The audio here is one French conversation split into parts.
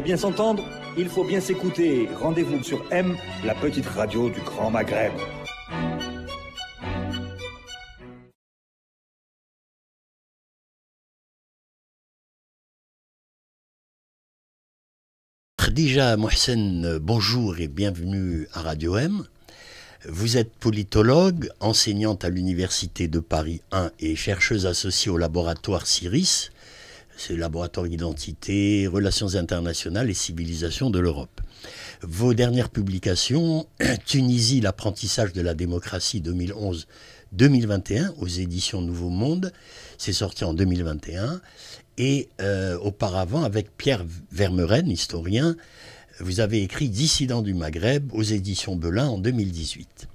Pour bien s'entendre, il faut bien s'écouter. Rendez-vous sur M, la petite radio du Grand Maghreb. Khadija Mohsen, bonjour et bienvenue à Radio M. Vous êtes politologue, enseignante à l'Université de Paris 1 et chercheuse associée au laboratoire CIRIS c'est le laboratoire d'identité, Relations internationales et civilisations de l'Europe. Vos dernières publications, Tunisie, l'apprentissage de la démocratie 2011. 2021 aux éditions Nouveau Monde, c'est sorti en 2021, et euh, auparavant avec Pierre Vermeren, historien, vous avez écrit Dissidents du Maghreb aux éditions Belin en 2018.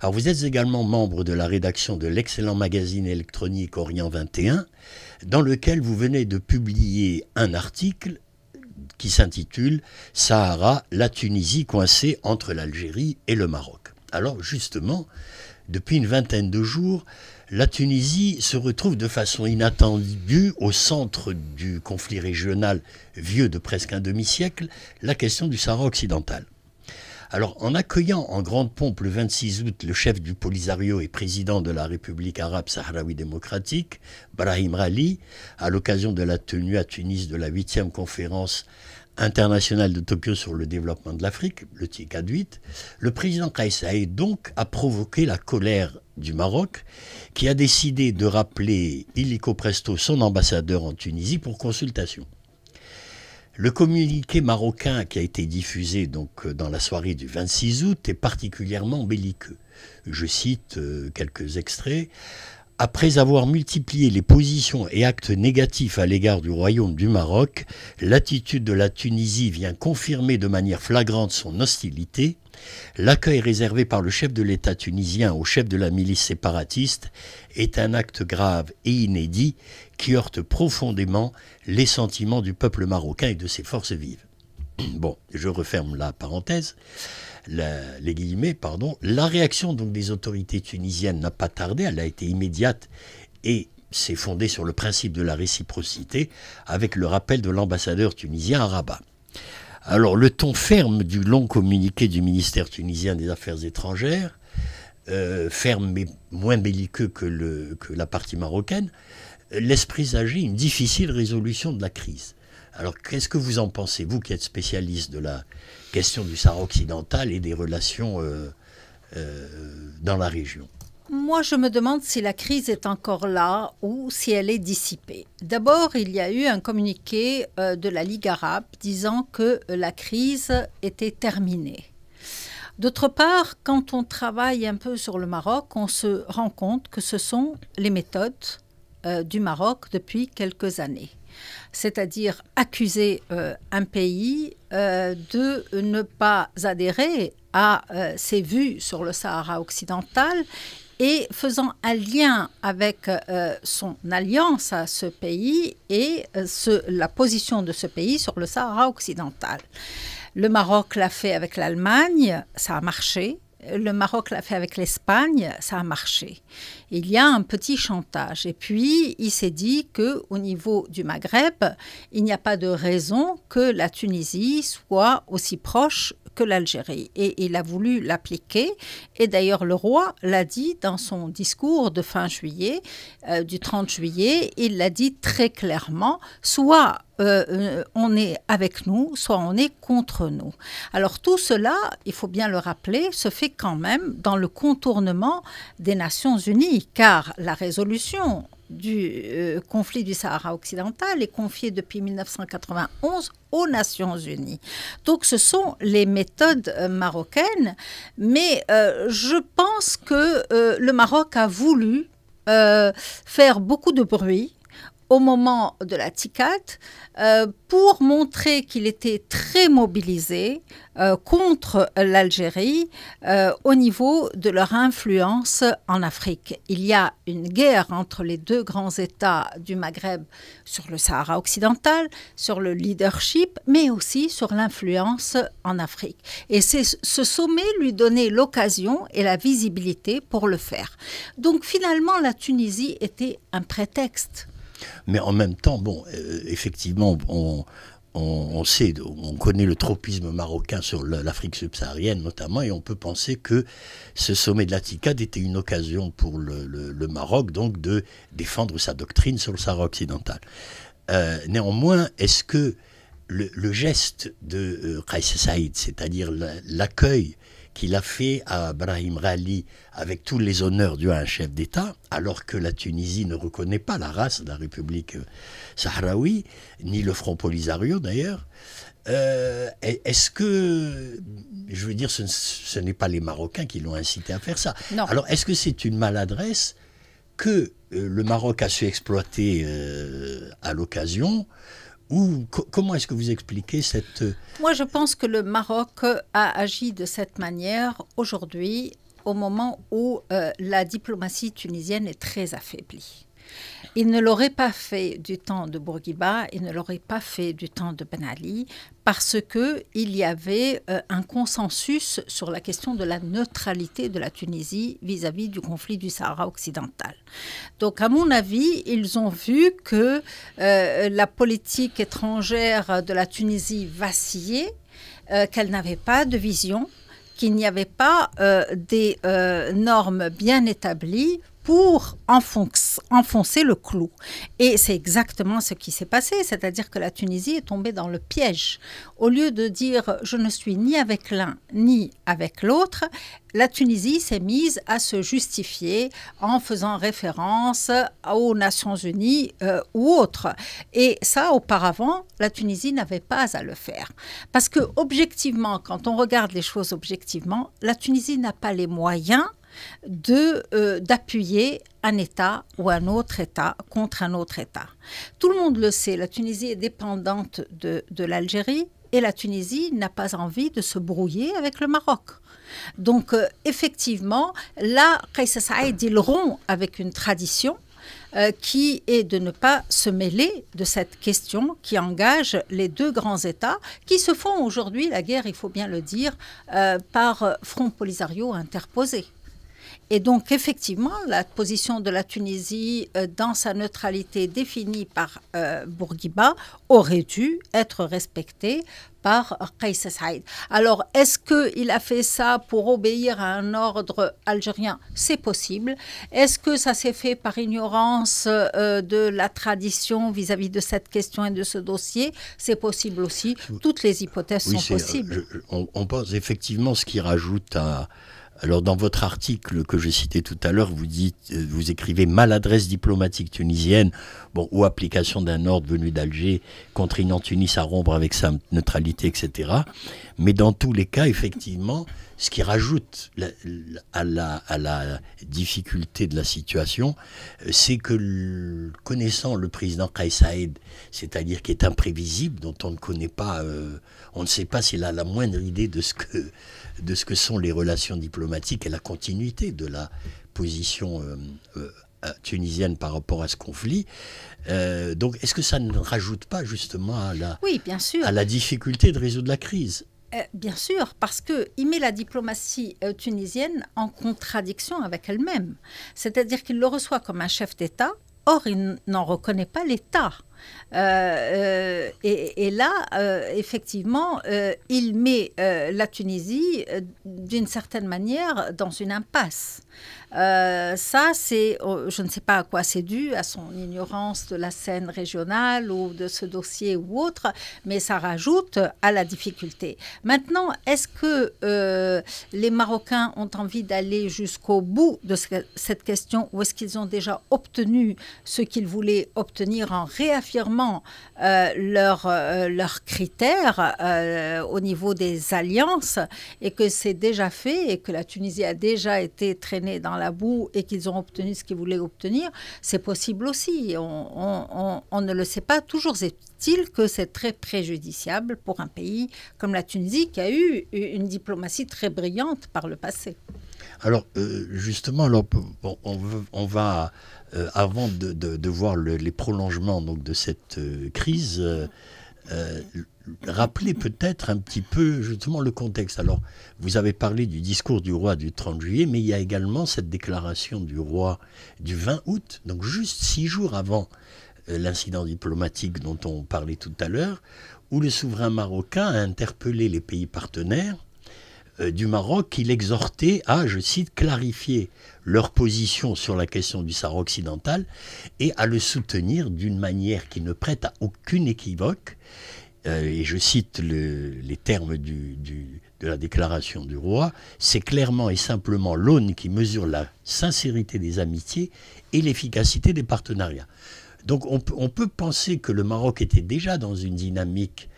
Alors vous êtes également membre de la rédaction de l'excellent magazine électronique Orient 21 dans lequel vous venez de publier un article qui s'intitule Sahara, la Tunisie coincée entre l'Algérie et le Maroc. Alors justement, depuis une vingtaine de jours, la Tunisie se retrouve de façon inattendue au centre du conflit régional vieux de presque un demi-siècle, la question du Sahara occidental. Alors, en accueillant en grande pompe le 26 août le chef du Polisario et président de la République arabe sahraoui démocratique, Brahim Rali, à l'occasion de la tenue à Tunis de la 8e conférence internationale de Tokyo sur le développement de l'Afrique, le TICAD 8, le président Kaysaï donc a provoqué la colère du Maroc, qui a décidé de rappeler illico presto son ambassadeur en Tunisie pour consultation. Le communiqué marocain qui a été diffusé donc euh, dans la soirée du 26 août est particulièrement belliqueux. Je cite euh, quelques extraits. Après avoir multiplié les positions et actes négatifs à l'égard du royaume du Maroc, l'attitude de la Tunisie vient confirmer de manière flagrante son hostilité. L'accueil réservé par le chef de l'État tunisien au chef de la milice séparatiste est un acte grave et inédit qui heurte profondément les sentiments du peuple marocain et de ses forces vives. Bon, je referme la parenthèse la, les guillemets, pardon. La réaction donc des autorités tunisiennes n'a pas tardé, elle a été immédiate et s'est fondée sur le principe de la réciprocité avec le rappel de l'ambassadeur tunisien à Rabat. Alors le ton ferme du long communiqué du ministère tunisien des Affaires étrangères, euh, ferme mais moins belliqueux que, le, que la partie marocaine, laisse présager une difficile résolution de la crise. Alors qu'est-ce que vous en pensez, vous qui êtes spécialiste de la question du Sahara occidental et des relations euh, euh, dans la région moi, je me demande si la crise est encore là ou si elle est dissipée. D'abord, il y a eu un communiqué euh, de la Ligue arabe disant que la crise était terminée. D'autre part, quand on travaille un peu sur le Maroc, on se rend compte que ce sont les méthodes du Maroc depuis quelques années c'est-à-dire accuser euh, un pays euh, de ne pas adhérer à euh, ses vues sur le Sahara occidental et faisant un lien avec son alliance à ce pays et la position de ce pays sur le Sahara occidental. Le Maroc l'a fait avec l'Allemagne, ça a marché le Maroc l'a fait avec l'Espagne, ça a marché. Il y a un petit chantage. Et puis, il s'est dit que au niveau du Maghreb, il n'y a pas de raison que la Tunisie soit aussi proche que l'Algérie. Et il a voulu l'appliquer. Et d'ailleurs, le roi l'a dit dans son discours de fin juillet, euh, du 30 juillet, il l'a dit très clairement, soit euh, euh, on est avec nous, soit on est contre nous. Alors tout cela, il faut bien le rappeler, se fait quand même dans le contournement des Nations Unies, car la résolution du euh, conflit du Sahara occidental est confié depuis 1991 aux Nations Unies. Donc ce sont les méthodes euh, marocaines, mais euh, je pense que le Maroc a voulu faire beaucoup de bruit au moment de la TICAT euh, pour montrer qu'il était très mobilisé euh, contre l'Algérie euh, au niveau de leur influence en Afrique. Il y a une guerre entre les deux grands États du Maghreb sur le Sahara occidental, sur le leadership, mais aussi sur l'influence en Afrique. Et ce sommet lui donnait l'occasion et la visibilité pour le faire. Donc finalement, la Tunisie était un prétexte mais en même temps, bon, euh, effectivement, on, on, sait, on connaît le tropisme marocain sur l'Afrique subsaharienne notamment, et on peut penser que ce sommet de TICAD était une occasion pour le, Maroc donc de défendre sa doctrine sur le Sahara occidental. Euh, néanmoins, est-ce que le, geste de Kais euh, Saïd, c'est-à-dire l'accueil qu'il a fait à Brahim Rali avec tous les honneurs dus à un chef d'État, alors que la Tunisie ne reconnaît pas la race de la République euh, sahraoui, ni le Front Polisario d'ailleurs. Euh, est-ce que, je veux dire, ce, n'est pas les Marocains qui l'ont incité à faire ça Alors, est-ce que c'est une maladresse que le Maroc a su exploiter à l'occasion comment est-ce que vous expliquez cette... Euh, Moi, je pense que le Maroc a agi de cette manière aujourd'hui, au moment où euh, la diplomatie tunisienne est très affaiblie. Il ne l'aurait pas fait du temps de Bourguiba, il ne l'aurait pas fait du temps de Ben Ali, parce qu'il y avait euh, un consensus sur la question de la neutralité de la Tunisie vis-à-vis du conflit du Sahara occidental. Donc, à mon avis, ils ont vu que euh, la politique étrangère de la Tunisie vacillait, euh, qu'elle n'avait pas de vision, qu'il n'y avait pas des normes bien établies pour enfoncer le clou. Et c'est exactement ce qui s'est passé, c'est-à-dire que la Tunisie est tombée dans le piège. Au lieu de dire je ne suis ni avec l'un ni avec l'autre, la Tunisie s'est mise à se justifier en faisant référence aux Nations Unies euh, ou autres. Et ça, auparavant, la Tunisie n'avait pas à le faire. Parce que, objectivement, quand on regarde les choses objectivement, la Tunisie n'a pas les moyens euh, d'appuyer un État ou un autre État contre un autre État. Tout le monde le sait, la Tunisie est dépendante de, l'Algérie et la Tunisie n'a pas envie de se brouiller avec le Maroc. Donc euh, effectivement, là, Kaysa Saïd, le rompt avec une tradition euh, qui est de ne pas se mêler de cette question qui engage les deux grands États qui se font aujourd'hui la guerre, il faut bien le dire, par front polisario interposé. Et donc, effectivement, la position de la Tunisie euh, dans sa neutralité définie par euh, Bourguiba aurait dû être respectée par Qais Saïd. Alors, est-ce qu'il a fait ça pour obéir à un ordre algérien C'est possible. Est-ce que ça s'est fait par ignorance euh, de la tradition vis-à-vis de cette question et de ce dossier C'est possible aussi. Toutes les hypothèses sont possibles. on, pose effectivement ce qui rajoute à... Alors dans votre article que j'ai cité tout à l'heure, vous dites, euh, vous écrivez maladresse diplomatique tunisienne, bon, ou application d'un ordre venu d'Alger contraignant Tunis à rompre avec sa neutralité, etc. Mais dans tous les cas, effectivement, ce qui rajoute à, la, difficulté de la situation, euh, c'est que connaissant le président Kais Saïd, c'est-à-dire qui est imprévisible, dont on ne connaît pas, euh, on ne sait pas s'il a la moindre idée de ce que de ce que sont les relations diplomatiques et la continuité de la position euh, euh, tunisienne par rapport à ce conflit. Euh, donc, est-ce que ça ne rajoute pas justement à la, oui, bien sûr. À la difficulté de résoudre la crise Bien sûr, parce qu'il met la diplomatie tunisienne en contradiction avec elle-même. C'est-à-dire qu'il le reçoit comme un chef d'État, or il n'en reconnaît pas l'État. Euh, euh, et, là, euh, effectivement, il met la Tunisie, d'une certaine manière, dans une impasse. ça, c'est, oh, je ne sais pas à quoi c'est dû, à son ignorance de la scène régionale ou de ce dossier ou autre, mais ça rajoute à la difficulté. Maintenant, est-ce que les Marocains ont envie d'aller jusqu'au bout de cette question ou est-ce qu'ils ont déjà obtenu ce qu'ils voulaient obtenir en réaffirmant confirmant euh, euh, leurs leur critères euh, au niveau des alliances et que c'est déjà fait et que la Tunisie a déjà été traînée dans la boue et qu'ils ont obtenu ce qu'ils voulaient obtenir, c'est possible aussi. on, on, ne le sait pas. Toujours est-il que c'est très préjudiciable pour un pays comme la Tunisie qui a eu une diplomatie très brillante par le passé. Alors, euh, justement, on, va, euh, avant de, voir les prolongements donc, de cette euh, crise, rappeler peut-être un petit peu justement le contexte. Alors, vous avez parlé du discours du roi du 30 juillet, mais il y a également cette déclaration du roi du 20 août, donc juste six jours avant l'incident diplomatique dont on parlait tout à l'heure, où le souverain marocain a interpellé les pays partenaires euh, du Maroc qui l'exhortait à, je cite, clarifier leur position sur la question du Sahara occidental et à le soutenir d'une manière qui ne prête à aucune équivoque. Euh, et je cite les termes de la déclaration du roi, c'est clairement et simplement l'aune qui mesure la sincérité des amitiés et l'efficacité des partenariats. Donc on, peut penser que le Maroc était déjà dans une dynamique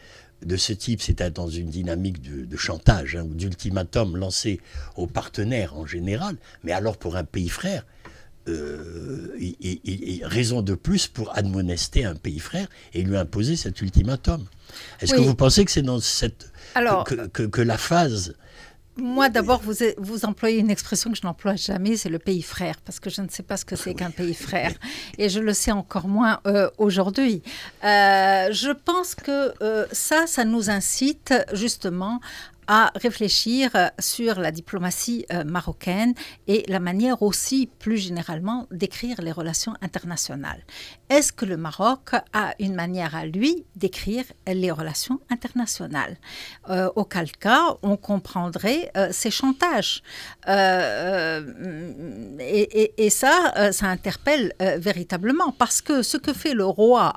de ce type, c'était dans une dynamique de, chantage hein, ou d'ultimatum lancé aux partenaires en général, mais alors pour un pays frère, euh, raison de plus pour admonester un pays frère et lui imposer cet ultimatum. Est-ce que vous pensez que c'est dans cette que, la phase moi, d'abord, vous, vous employez une expression que je n'emploie jamais, c'est le pays frère, parce que je ne sais pas ce que c'est qu'un pays frère. Et je le sais encore moins euh, aujourd'hui. Euh, je pense que euh, ça, ça nous incite justement à réfléchir euh, sur la diplomatie euh, marocaine et la manière aussi plus généralement d'écrire les relations internationales. Est-ce que le Maroc a une manière à lui d'écrire les relations internationales euh, Auquel cas, on comprendrait ces euh, chantages. et, et, ça, ça interpelle véritablement parce que ce que fait le roi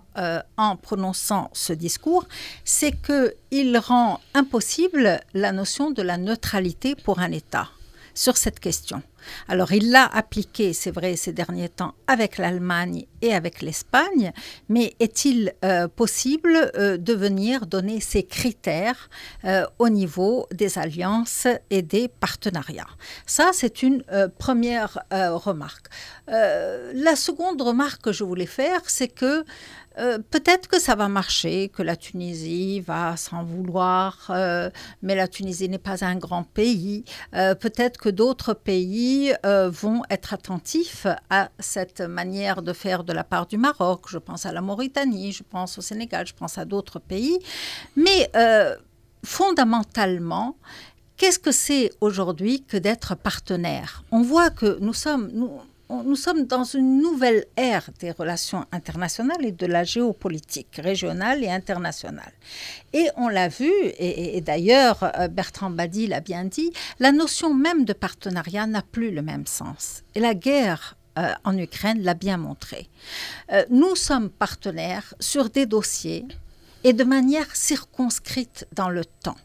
en prononçant ce discours, c'est que il rend impossible la notion de la neutralité pour un État sur cette question. Alors il l'a appliqué, c'est vrai, ces derniers temps avec l'Allemagne et avec l'Espagne, mais est-il euh, possible euh, de venir donner ces critères euh, au niveau des alliances et des partenariats Ça, c'est une première remarque. la seconde remarque que je voulais faire, c'est que euh, peut-être que ça va marcher, que la Tunisie va s'en vouloir, euh, mais la Tunisie n'est pas un grand pays. Euh, peut-être que d'autres pays vont être attentifs à cette manière de faire de la part du Maroc. Je pense à la Mauritanie, je pense au Sénégal, je pense à d'autres pays. Mais fondamentalement, Qu'est-ce que c'est aujourd'hui que d'être partenaire On voit que nous sommes, nous, nous sommes dans une nouvelle ère des relations internationales et de la géopolitique régionale et internationale. Et on l'a vu, et, d'ailleurs euh, Bertrand Badi l'a bien dit, la notion même de partenariat n'a plus le même sens. Et la guerre euh, en Ukraine l'a bien montré. Euh, nous sommes partenaires sur des dossiers et de manière circonscrite dans le temps.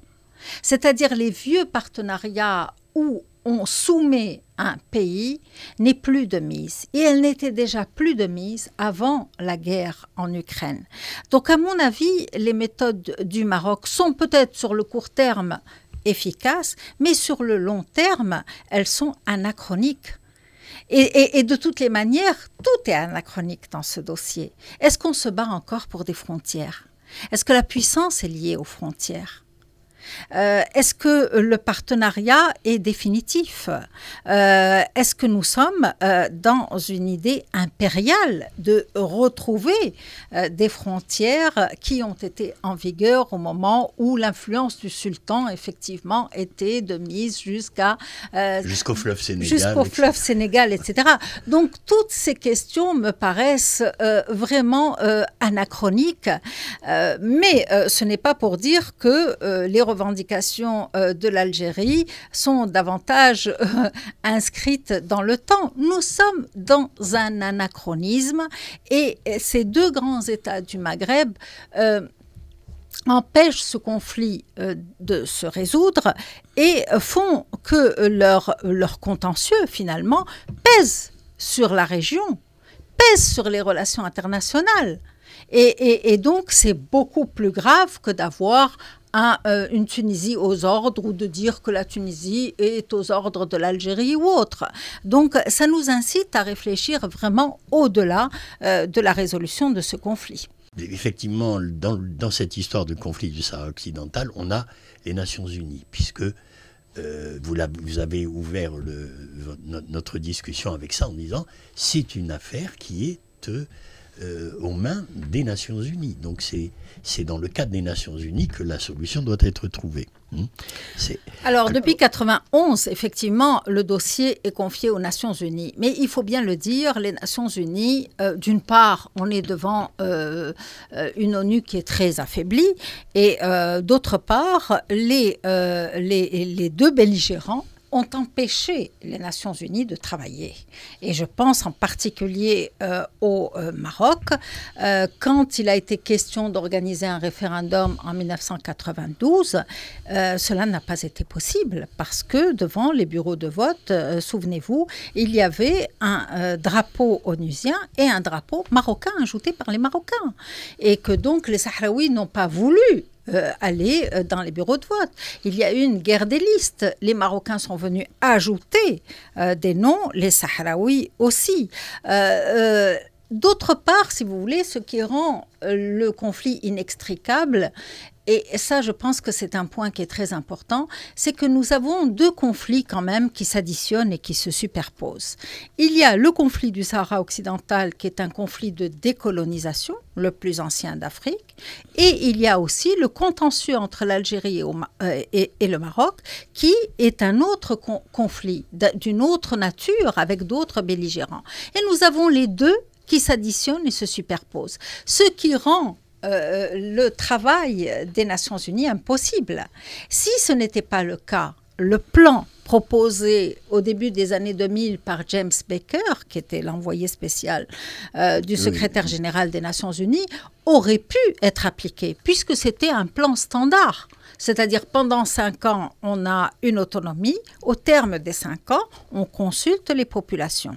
C'est-à-dire les vieux partenariats où on soumet un pays n'est plus de mise. Et elle n'était déjà plus de mise avant la guerre en Ukraine. Donc à mon avis, les méthodes du Maroc sont peut-être sur le court terme efficaces, mais sur le long terme, elles sont anachroniques. et, de toutes les manières, tout est anachronique dans ce dossier. Est-ce qu'on se bat encore pour des frontières Est-ce que la puissance est liée aux frontières euh, est-ce que le partenariat est définitif euh, Est-ce que nous sommes euh, dans une idée impériale de retrouver des frontières qui ont été en vigueur au moment où l'influence du sultan, effectivement, était de mise jusqu'à... jusqu'au fleuve Sénégal. Jusqu'au fleuve Sénégal, etc. Donc, toutes ces questions me paraissent vraiment anachroniques, mais ce n'est pas pour dire que les revendications euh, de l'Algérie sont davantage euh, inscrites dans le temps. Nous sommes dans un anachronisme et ces deux grands États du Maghreb euh, empêchent ce conflit de se résoudre et font que leur, leur contentieux, finalement, pèse sur la région, pèse sur les relations internationales. Et, et donc, c'est beaucoup plus grave que d'avoir à euh, une Tunisie aux ordres ou de dire que la Tunisie est aux ordres de l'Algérie ou autre. Donc ça nous incite à réfléchir vraiment au-delà euh, de la résolution de ce conflit. Effectivement, dans, cette histoire de conflit du Sahara occidental, on a les Nations Unies, puisque euh, vous, avez ouvert notre discussion avec ça en disant c'est une affaire qui est euh, aux mains des Nations Unies. Donc c'est dans le cadre des Nations Unies que la solution doit être trouvée. Hmm. Alors, depuis 1991, effectivement, le dossier est confié aux Nations Unies. Mais il faut bien le dire, les Nations Unies, euh, d'une part, on est devant euh, une ONU qui est très affaiblie, et d'autre part, les, les deux belligérants ont empêché les Nations Unies de travailler. Et je pense en particulier euh, au euh, Maroc, euh, quand il a été question d'organiser un référendum en 1992, cela n'a pas été possible parce que devant les bureaux de vote, souvenez-vous, il y avait un drapeau onusien et un drapeau marocain ajouté par les Marocains. Et que donc les Sahraouis n'ont pas voulu euh, aller euh, dans les bureaux de vote. Il y a eu une guerre des listes. Les Marocains sont venus ajouter euh, des noms, les Sahraouis aussi. D'autre part, si vous voulez, ce qui rend le conflit inextricable, et ça, je pense que c'est un point qui est très important, c'est que nous avons deux conflits quand même qui s'additionnent et qui se superposent. Il y a le conflit du Sahara occidental qui est un conflit de décolonisation, le plus ancien d'Afrique, et il y a aussi le contentieux entre l'Algérie et, euh, le Maroc qui est un autre conflit d'une autre nature avec d'autres belligérants. Et nous avons les deux qui s'additionnent et se superposent, ce qui rend euh, euh, le travail des Nations Unies impossible. Si ce n'était pas le cas, le plan proposé au début des années 2000 par James Baker, qui était l'envoyé spécial euh, du secrétaire général des Nations Unies, aurait pu être appliqué, puisque c'était un plan standard. C'est-à-dire pendant cinq ans, on a une autonomie. Au terme des cinq ans, on consulte les populations.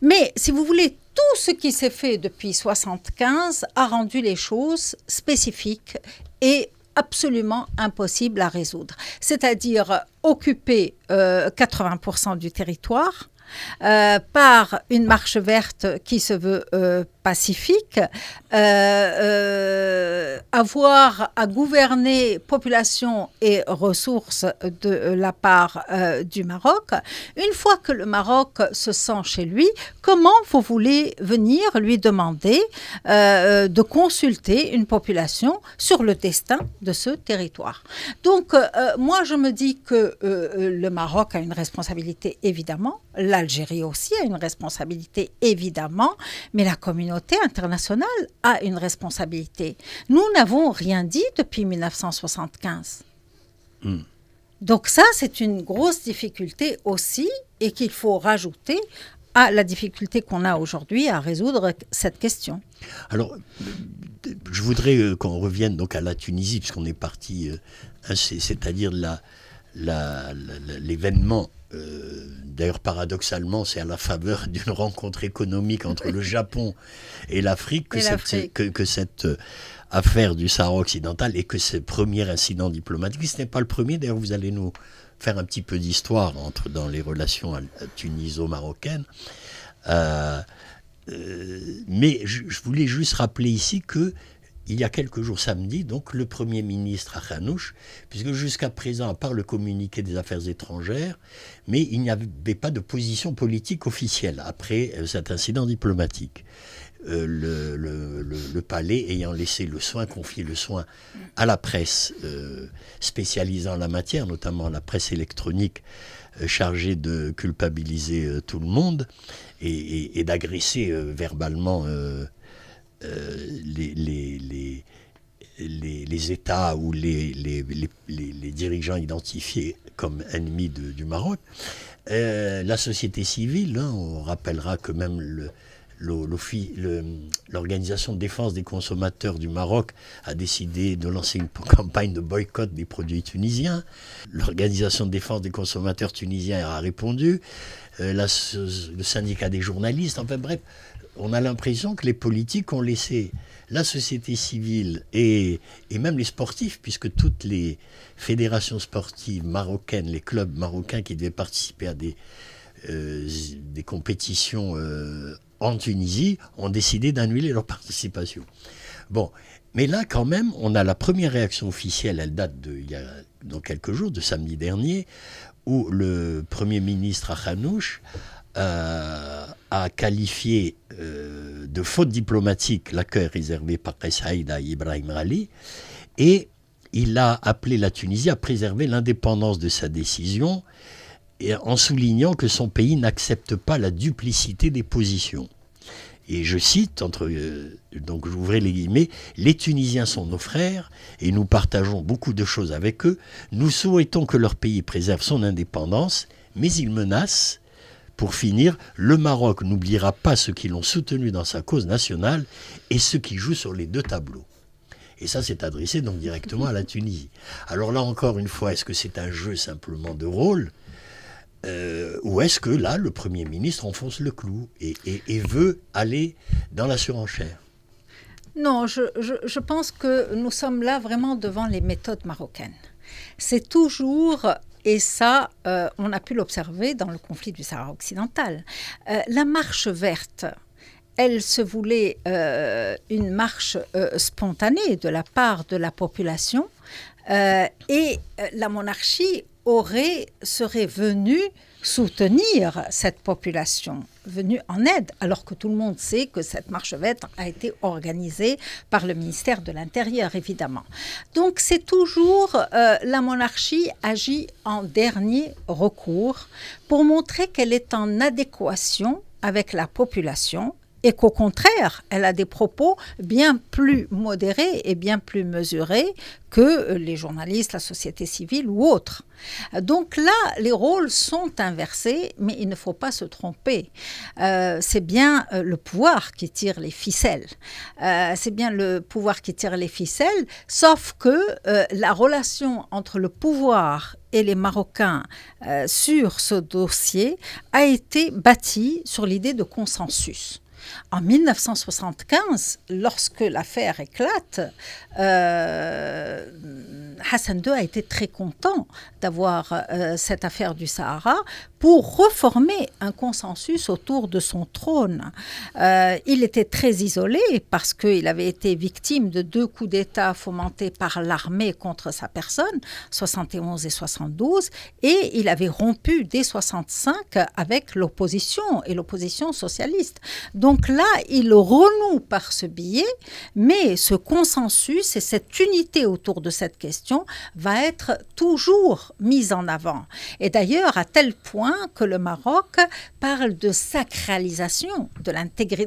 Mais si vous voulez, tout ce qui s'est fait depuis 1975 a rendu les choses spécifiques et absolument impossibles à résoudre. C'est-à-dire occuper 80% euh, du territoire, euh, par une marche verte qui se veut euh, pacifique, euh, euh, avoir à gouverner population et ressources de la part euh, du Maroc, une fois que le Maroc se sent chez lui, comment vous voulez venir lui demander de consulter une population sur le destin de ce territoire Donc, moi, je me dis que le Maroc a une responsabilité, évidemment, l'Algérie aussi a une responsabilité, évidemment, mais la communauté communauté internationale a une responsabilité. Nous n'avons rien dit depuis 1975. Hmm. Donc ça, c'est une grosse difficulté aussi et qu'il faut rajouter à la difficulté qu'on a aujourd'hui à résoudre cette question. Alors, je voudrais euh, qu'on revienne donc à la Tunisie, puisqu'on est parti, euh, hein, c'est-à-dire la, l'événement euh, d'ailleurs paradoxalement, c'est à la faveur d'une rencontre économique entre le Japon et l'Afrique que, que, cette euh, affaire du Sahara occidental et que ce premier incident diplomatique, ce n'est pas le premier, d'ailleurs vous allez nous faire un petit peu d'histoire entre dans les relations tuniso-marocaines. Euh, mais je, voulais juste rappeler ici que il y a quelques jours samedi, donc le Premier ministre à puisque jusqu'à présent, à part le communiqué des affaires étrangères, mais il n'y avait pas de position politique officielle après euh, cet incident diplomatique. Euh, le, palais ayant laissé le soin, confié le soin à la presse euh, spécialisée en la matière, notamment la presse électronique chargée de culpabiliser tout le monde et d'agresser verbalement euh, les, les, les États ou les, les, dirigeants identifiés comme ennemis du Maroc. Euh, la société civile, hein, on rappellera que même l'Organisation de défense des consommateurs du Maroc a décidé de lancer une campagne de boycott des produits tunisiens. L'Organisation de défense des consommateurs tunisiens a répondu. Euh, le syndicat des journalistes, enfin bref, on a l'impression que les politiques ont laissé la société civile et, même les sportifs, puisque toutes les fédérations sportives marocaines, les clubs marocains qui devaient participer à des, euh, des compétitions euh, en Tunisie, ont décidé d'annuler leur participation. Bon, mais là quand même, on a la première réaction officielle, elle date de y a dans quelques jours, de samedi dernier, où le Premier ministre Akhanouch... euh, a qualifié euh, de faute diplomatique l'accueil réservé par Saïd à Ibrahim Rali, et il a appelé la Tunisie à préserver l'indépendance de sa décision en soulignant que son pays n'accepte pas la duplicité des positions. Et je cite, entre, euh, donc j'ouvrais les guillemets, les Tunisiens sont nos frères et nous partageons beaucoup de choses avec eux. Nous souhaitons que leur pays préserve son indépendance, mais ils menacent pour finir, le Maroc n'oubliera pas ceux qui l'ont soutenu dans sa cause nationale et ceux qui jouent sur les deux tableaux. Et ça, c'est adressé donc directement à la Tunisie. Alors là encore une fois, est-ce que c'est un jeu simplement de rôle euh, ou est-ce que là, le Premier ministre enfonce le clou et, veut aller dans la surenchère Non, je pense que nous sommes là vraiment devant les méthodes marocaines c'est toujours et ça, euh, on a pu l'observer dans le conflit du Sahara occidental. Euh, la marche verte, elle se voulait euh, une marche spontanée de la part de la population. et la monarchie aurait, serait venue soutenir cette population venue en aide, alors que tout le monde sait que cette marche verte a été organisée par le ministère de l'Intérieur, évidemment. Donc c'est toujours euh, la monarchie agit en dernier recours pour montrer qu'elle est en adéquation avec la population et qu'au contraire, elle a des propos bien plus modérés et bien plus mesurés que les journalistes, la société civile ou autres. Donc là, les rôles sont inversés, mais il ne faut pas se tromper. Euh, c'est bien euh, le pouvoir qui tire les ficelles. Euh, c'est bien le pouvoir qui tire les ficelles, sauf que la relation entre le pouvoir et les Marocains sur ce dossier a été bâtie sur l'idée de consensus. En 1975, lorsque l'affaire éclate, euh, Hassan II a été très content d'avoir euh, cette affaire du Sahara pour reformer un consensus autour de son trône. Euh, il était très isolé parce qu'il avait été victime de deux coups d'État fomentés par l'armée contre sa personne, 71 et 72, et il avait rompu dès 65 avec l'opposition et l'opposition socialiste. Donc là, il renoue par ce billet, mais ce consensus et cette unité autour de cette question va être toujours mise en avant. Et d'ailleurs, à tel point que le Maroc parle de sacralisation de,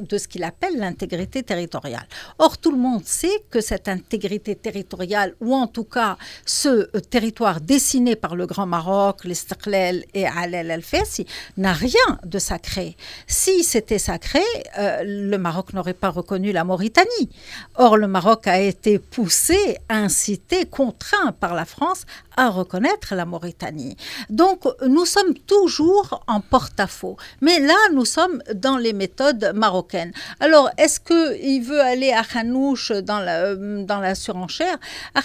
de ce qu'il appelle l'intégrité territoriale. Or, tout le monde sait que cette intégrité territoriale, ou en tout cas ce euh, territoire dessiné par le Grand Maroc, l'Istiklal et Al El-Fessi, n'a rien de sacré. Si c'était sacré, euh, le Maroc n'aurait pas reconnu la Mauritanie. Or, le Maroc a été poussé, incité, contraint par la France à reconnaître la Mauritanie. Donc nous sommes toujours en porte-à-faux. Mais là, nous sommes dans les méthodes marocaines. Alors, est-ce que il veut aller à Hanouche dans la, euh, dans la surenchère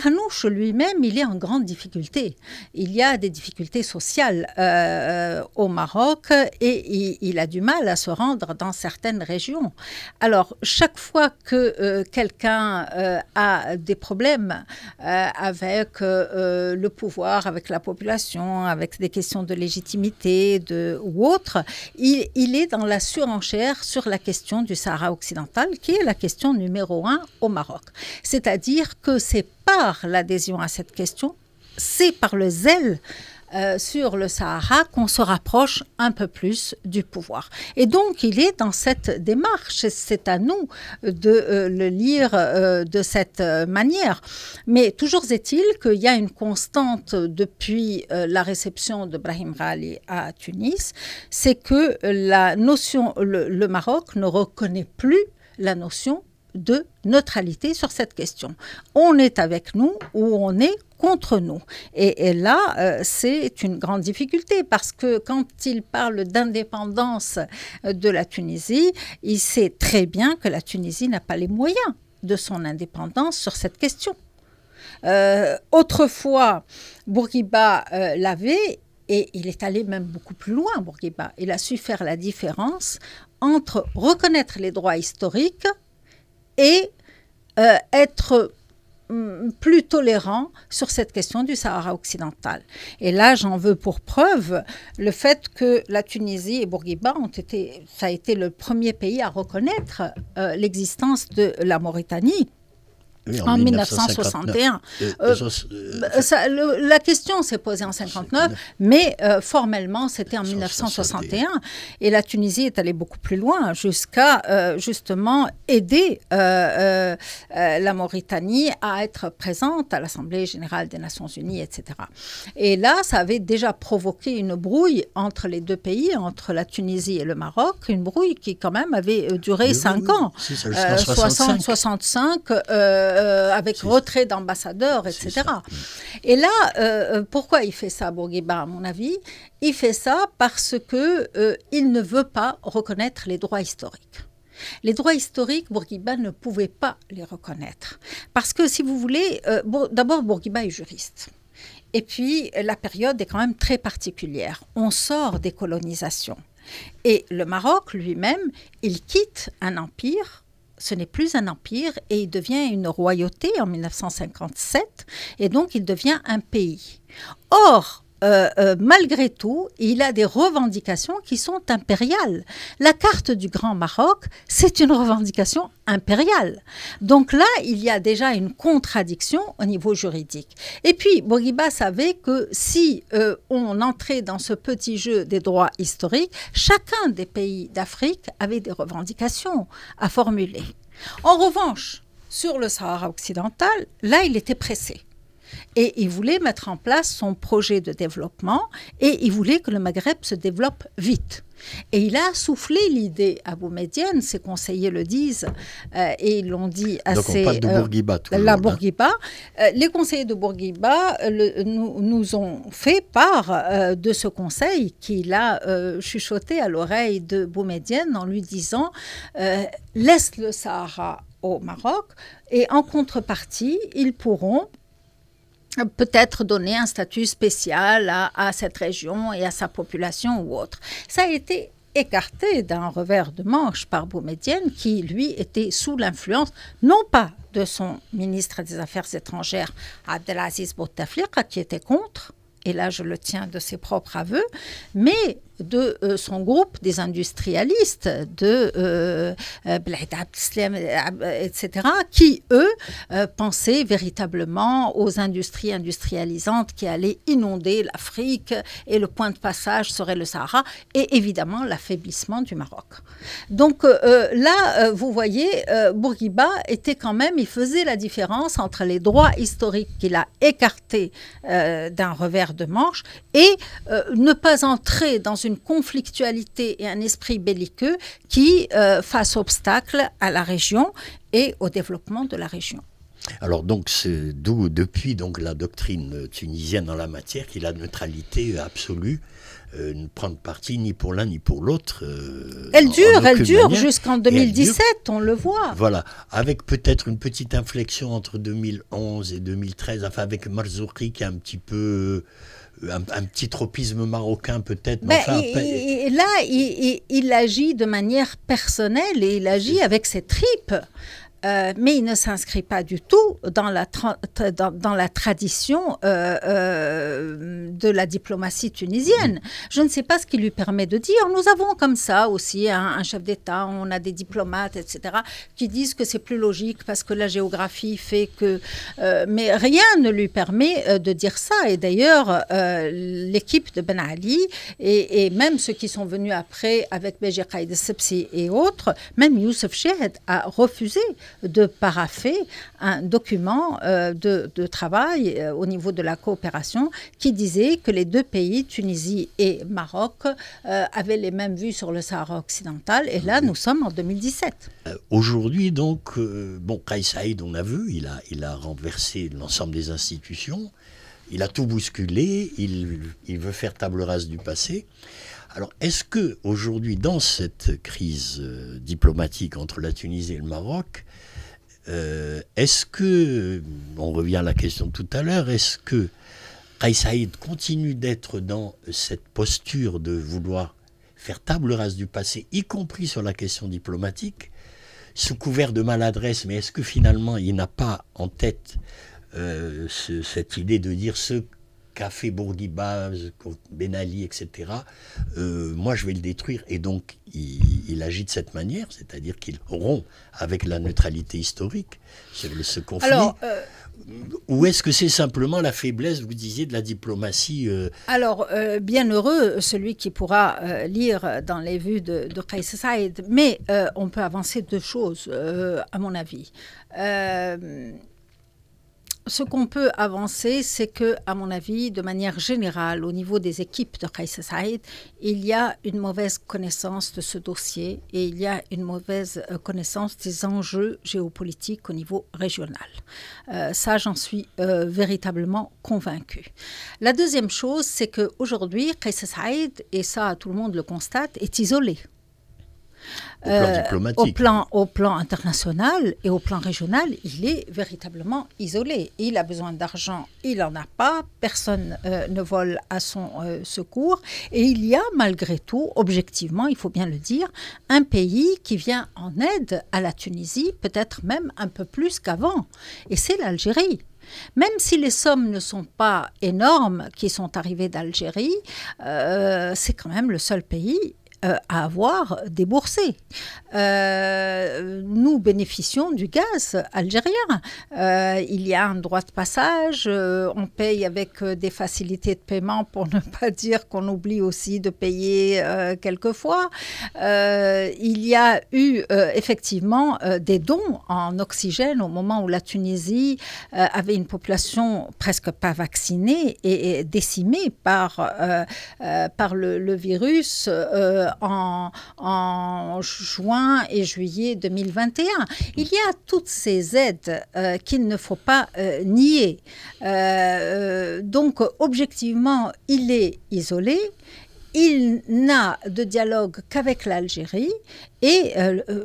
Hanouche lui-même, il est en grande difficulté. Il y a des difficultés sociales euh, euh, au Maroc et il, a du mal à se rendre dans certaines régions. Alors, chaque fois que quelqu'un a des problèmes avec le pouvoir, avec la population, avec des questions de légitimité de, ou autres, il, il est dans la surenchère sur la question du Sahara occidental, qui est la question numéro un au Maroc. C'est-à-dire que c'est par l'adhésion à cette question, c'est par le zèle euh, sur le Sahara qu'on se rapproche un peu plus du pouvoir. Et donc, il est dans cette démarche. C'est à nous de euh, le lire euh, de cette manière. Mais toujours est-il qu'il y a une constante depuis la réception de Brahim Ghali à Tunis, c'est que la notion, le Maroc ne reconnaît plus la notion de neutralité sur cette question. On est avec nous ou on est contre nous. Et, là, euh, c'est une grande difficulté parce que quand il parle d'indépendance euh, de la Tunisie, il sait très bien que la Tunisie n'a pas les moyens de son indépendance sur cette question. Euh, autrefois, Bourguiba l'avait et il est allé même beaucoup plus loin, Bourguiba. Il a su faire la différence entre reconnaître les droits historiques et euh, être hum, plus tolérant sur cette question du Sahara occidental. Et là, j'en veux pour preuve le fait que la Tunisie et Bourguiba ont été, ça a été le premier pays à reconnaître euh, l'existence de la Mauritanie en, 1961. Euh, euh, bah, la question s'est posée en 59, mais euh, formellement, c'était en 1961. Et la Tunisie est allée beaucoup plus loin, jusqu'à justement aider la Mauritanie à être présente à l'Assemblée générale des Nations unies, etc. Et là, ça avait déjà provoqué une brouille entre les deux pays, entre la Tunisie et le Maroc, une brouille qui quand même avait duré 5 ans, 60, 65. 65 euh, avec retrait d'ambassadeurs, etc. Et là, euh, euh, pourquoi il fait ça, Bourguiba, à mon avis Il fait ça parce que il ne veut pas reconnaître les droits historiques. Les droits historiques, Bourguiba ne pouvait pas les reconnaître. Parce que, si vous voulez, d'abord, Bourguiba est juriste. Et puis, la période est quand même très particulière. On sort des colonisations. Et le Maroc lui-même, il quitte un empire ce n'est plus un empire et il devient une royauté en 1957 et donc il devient un pays. Or, euh, euh, malgré tout, il a des revendications qui sont impériales. La carte du Grand Maroc, c'est une revendication impériale. Donc là, il y a déjà une contradiction au niveau juridique. Et puis, Bourguiba savait que si euh, on entrait dans ce petit jeu des droits historiques, chacun des pays d'Afrique avait des revendications à formuler. En revanche, sur le Sahara occidental, là, il était pressé. Et il voulait mettre en place son projet de développement et il voulait que le Maghreb se développe vite. Et il a soufflé l'idée à Boumedienne, ses conseillers le disent, euh, et ils l'ont dit assez... Donc de euh, Bourguiba, La hein. Bourguiba. Euh, les conseillers de Bourguiba nous, ont fait part de ce conseil qu'il a chuchoté à l'oreille de Boumedienne en lui disant Laisse le Sahara au Maroc, et en contrepartie, ils pourront peut-être donner un statut spécial à, cette région et à sa population ou autre. Ça a été écarté d'un revers de manche par Boumediene qui, lui, était sous l'influence, non pas de son ministre des Affaires étrangères, Abdelaziz Bouteflika, qui était contre, et là je le tiens de ses propres aveux, mais de euh, son groupe des industrialistes, de euh, euh etc., qui, eux, euh, pensaient véritablement aux industries industrialisantes qui allaient inonder l'Afrique et le point de passage serait le Sahara et évidemment l'affaiblissement du Maroc. Donc là, vous voyez, Bourguiba était quand même, il faisait la différence entre les droits historiques qu'il a écartés d'un revers de manche et ne pas entrer dans une une conflictualité et un esprit belliqueux qui euh, fassent obstacle à la région et au développement de la région. Alors donc c'est d'où depuis donc la doctrine tunisienne en la matière qui est la neutralité absolue euh, ne prendre parti ni pour l'un ni pour l'autre. Euh, elle dure, elle dure jusqu'en 2017, on le voit. Voilà, avec peut-être une petite inflexion entre 2011 et 2013, enfin avec Marzouki qui est un petit peu un, petit tropisme marocain peut-être. Mais ben, euh, là, il, agit de manière personnelle et il agit avec ses tripes. Euh, mais il ne s'inscrit pas du tout dans la, dans, la tradition euh, euh, de la diplomatie tunisienne. Je ne sais pas ce qui lui permet de dire. Nous avons comme ça aussi un, chef d'État, on a des diplomates, etc., qui disent que c'est plus logique parce que la géographie fait que... mais rien ne lui permet de dire ça. Et d'ailleurs, l'équipe de Ben Ali et, même ceux qui sont venus après avec Bejir Khaïd Sepsi et autres, même Youssef Shehed a refusé de paraffer un document euh, de, travail euh, au niveau de la coopération qui disait que les deux pays, Tunisie et Maroc, euh, avaient les mêmes vues sur le Sahara occidental. Et là, nous sommes en 2017. Aujourd'hui, donc, bon, Kais Saïd, on a vu, il a, il a renversé l'ensemble des institutions, il a tout bousculé, il, il veut faire table rase du passé. Alors, est-ce que aujourd'hui, dans cette crise euh, diplomatique entre la Tunisie et le Maroc, euh, est-ce que, euh, on revient à la question de tout à l'heure, est-ce que Raïs Saïd continue d'être dans cette posture de vouloir faire table rase du passé, y compris sur la question diplomatique, sous couvert de maladresse, mais est-ce que finalement il n'a pas en tête cette idée de dire ce Café Bourguiba Ben Ali, etc., euh, moi je vais le détruire. Et donc il, agit de cette manière, c'est-à-dire qu'il rompt avec la neutralité historique sur ce conflit. Euh, Ou est-ce que c'est simplement la faiblesse, vous disiez, de la diplomatie euh, Alors, bien heureux celui qui pourra lire dans les vues de, de Saïd, mais on peut avancer deux choses, à mon avis ce qu'on peut avancer, c'est que, à mon avis, de manière générale, au niveau des équipes de Kaiser Saïd, il y a une mauvaise connaissance de ce dossier et il y a une mauvaise euh, connaissance des enjeux géopolitiques au niveau régional. Euh, ça, j'en suis euh, véritablement convaincue. La deuxième chose, c'est qu'aujourd'hui, Kaiser Saïd, et ça, tout le monde le constate, est isolé euh, au plan, Au, plan, international et au plan régional, il est véritablement isolé. Il a besoin d'argent, il n'en a pas, personne euh, ne vole à son euh, secours. Et il y a malgré tout, objectivement, il faut bien le dire, un pays qui vient en aide à la Tunisie, peut-être même un peu plus qu'avant. Et c'est l'Algérie. Même si les sommes ne sont pas énormes qui sont arrivées d'Algérie, c'est quand même le seul pays euh, à avoir déboursé. Euh, nous bénéficions du gaz algérien. Euh, il y a un droit de passage, on paye avec des facilités de paiement pour ne pas dire qu'on oublie aussi de payer quelquefois. il y a eu effectivement des dons en oxygène au moment où la Tunisie avait une population presque pas vaccinée et, décimée par, par le, le virus en, juin et juillet 2021. Il y a toutes ces aides euh, qu'il ne faut pas euh, nier. Euh, donc, objectivement, il est isolé il n'a de dialogue qu'avec l'Algérie et euh, euh,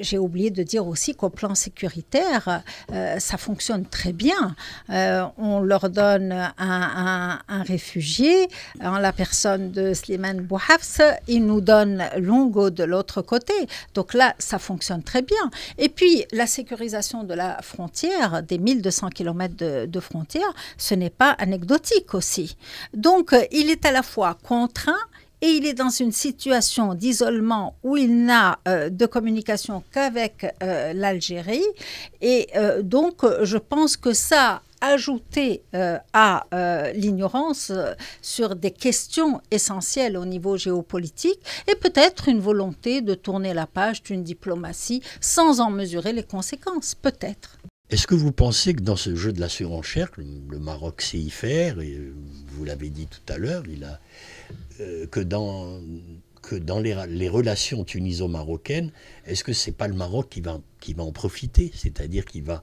j'ai oublié de dire aussi qu'au plan sécuritaire, euh, ça fonctionne très bien. on leur donne un, réfugié, en hein, la personne de Slimane Bouhafs, il nous donne Longo de l'autre côté. Donc là, ça fonctionne très bien. Et puis, la sécurisation de la frontière, des 1200 km de, de frontière, ce n'est pas anecdotique aussi. Donc, il est à la fois contraint et il est dans une situation d'isolement où il n'a euh, de communication qu'avec euh, l'Algérie. Et euh, donc, je pense que ça, ajouté à l'ignorance sur des questions essentielles au niveau géopolitique, et peut-être une volonté de tourner la page d'une diplomatie sans en mesurer les conséquences, peut-être. Est-ce que vous pensez que dans ce jeu de la surenchère, le Maroc sait y faire, et vous l'avez dit tout à l'heure, il a, euh, que dans, que dans les, relations tuniso-marocaines, est-ce que ce n'est pas le Maroc qui va, qui va en profiter C'est-à-dire qui va,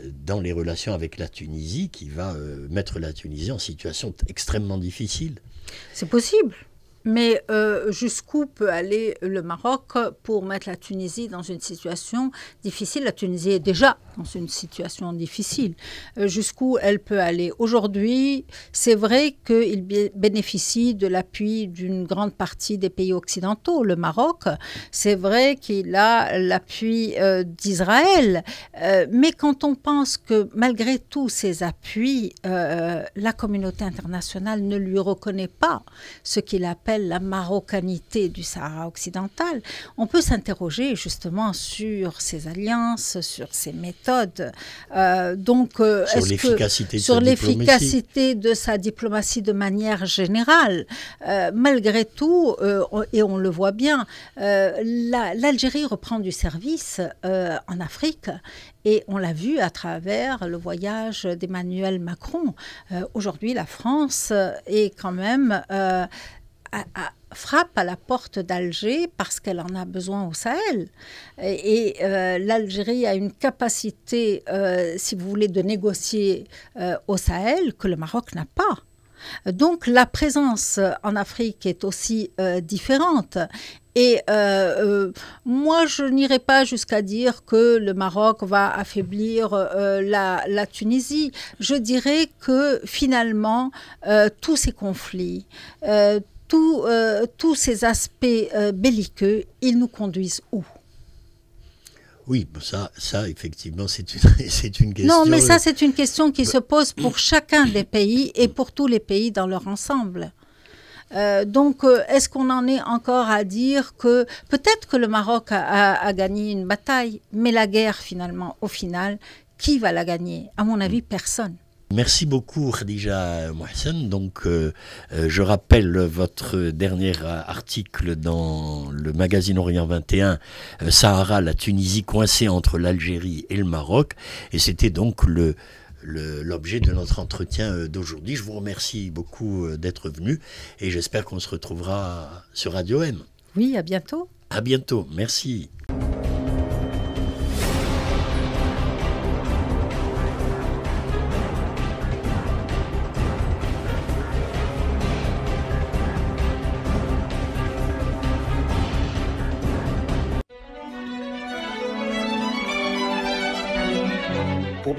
euh, dans les relations avec la Tunisie, qui va euh, mettre la Tunisie en situation extrêmement difficile C'est possible. Mais euh, jusqu'où peut aller le Maroc pour mettre la Tunisie dans une situation difficile La Tunisie est déjà dans une situation difficile. Euh, jusqu'où elle peut aller Aujourd'hui, c'est vrai qu'il bénéficie de l'appui d'une grande partie des pays occidentaux. Le Maroc, c'est vrai qu'il a l'appui euh, d'Israël. mais quand on pense que malgré tous ces appuis, la communauté internationale ne lui reconnaît pas ce qu'il appelle la marocanité du Sahara occidental, on peut s'interroger justement sur ces alliances, sur ces méthodes. Euh, donc, euh, sur l'efficacité de, sur l'efficacité de sa diplomatie de manière générale, euh, malgré tout, et on le voit bien, l'Algérie reprend du service en Afrique et on l'a vu à travers le voyage d'Emmanuel Macron. Aujourd'hui, la France est quand même frappe à la porte d'Alger parce qu'elle en a besoin au Sahel. Et, euh, l'Algérie a une capacité, euh, si vous voulez, de négocier euh, au Sahel que le Maroc n'a pas. Donc la présence en Afrique est aussi différente. Et moi, je n'irai pas jusqu'à dire que le Maroc va affaiblir la, la, Tunisie. Je dirais que finalement, tous ces conflits, euh, tous ces aspects euh, belliqueux, ils nous conduisent où oui, ça, ça effectivement, c'est une, une question. Non, mais ça, euh, c'est une question qui se pose pour bah, chacun des pays et pour tous les pays dans leur ensemble. donc, est-ce qu'on en est encore à dire que peut-être que le Maroc a, gagné une bataille, mais la guerre, finalement, au final, qui va la gagner À mon avis, hmm. personne. Merci beaucoup Khadija Mohsen. Donc euh, euh, je rappelle votre dernier article dans le magazine Orient 21 euh, Sahara, la Tunisie coincée entre l'Algérie et le Maroc et c'était donc l'objet de notre entretien d'aujourd'hui. Je vous remercie beaucoup d'être venu et j'espère qu'on se retrouvera sur Radio M. Oui, à bientôt. À bientôt, merci.